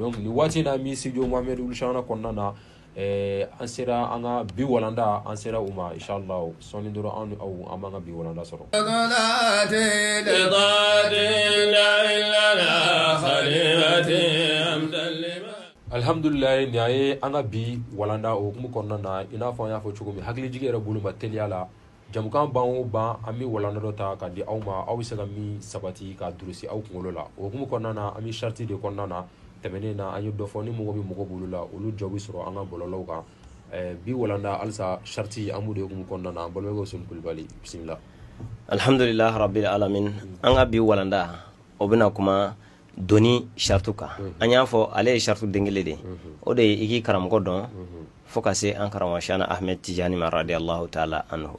donc nin waati na min sijo mohamed wulusana kɔnɔna na eh, an sera an ka bi walanda an sera u ma inshallah sɔɔni dɔrɔn an ni aw an b'an ka bi walanda sɔrɔ alhamdulilayi nin a ye an ka bi walanda o hukumu kɔnɔna na i n'a fɔ an y'a fɔ cogo min hakilijigi yɛrɛ bolo ma teliya la jamukan ban o ban an be walanda dɔ ta ka di aw ma aw be se ka min sabati ka durusi aw kungolo la o hukumu kɔnɔna na an be shariti de kɔnɔna na tɛmɛnen na an ye dɔ fɔ ni mɔgɔ bɛ mɔgɔ bolo la olu jɔ bɛ sɔrɔ an ka bɔlɔlɔw kan bi walanda halisa sariti an b'u de hukumu kɔnɔna na an balimakɛw sɔni kulibali bisimila alhamdulilah rabil alamin an ka bi walanda o bɛna kuma doni saritu kan an y'a fɔ ale ye saritu den kelen de o de ye i k'i karamɔgɔ dɔn fo ka se an karamɔgɔsana ahmed tijani ma radiallahu taala anhu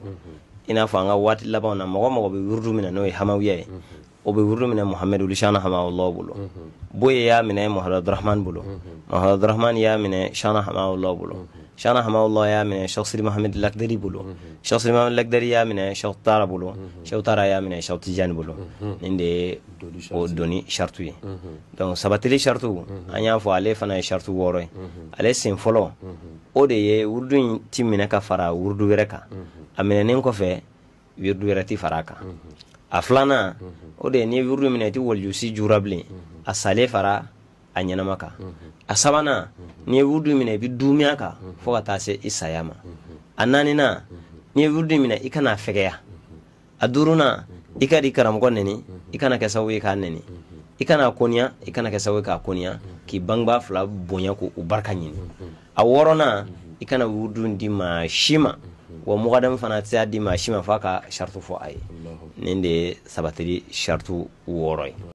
i n'a fɔ an ka waati labanw na mɔgɔ mɔgɔ bɛ wurudu min na n'o ye hamawiya ye o be wurinu minɛ muhamɛdu lisana hama wallahu bolo boye y'a minɛ muhamad abdurahman bolo muhamad abdurahman y'a minɛ shana hama wallahu bolo shana hama wallahu y'a minɛ shekh sidi mahamad lakdari bolo shekh sidi mahamad lakdari y'a minɛ shekh tara bolo shekh tara y'a minɛ shekh tijani bolo nin de ye o doni shartu ye donc sabatili shartu an y'a fɔ ale fana ye shartu wɔɔrɔ ye ale sen fɔlɔ o de ye wurudu in ti minɛ ka fara wurudu wɛrɛ kan a minɛnen kɔfɛ wurudu wɛrɛ ti fara a kan a filanan o de ni ye wirdu minɛ i yusi jurable jura bilen a salen fara a ɲɛnama kan a sabanan ni ye wirdu minɛ i bɛ dumiya kan fo ka taa se i saya ma a naaninan ni ye wirdu minɛ i fegeya fɛgɛya a duurunan i ka di karamɔgɔ nɛni i kana kɛ sababu ye k'a nɛni i kana konya i kana kɛ sababu k'a konya k'i bangba fla bonya ko u barka nyini a worona i kana wirdu di maa si wa mugadam fana di maa si ma f'a ka sariti fɔ a nin de ye sabatiri sariti wɔɔrɔ ye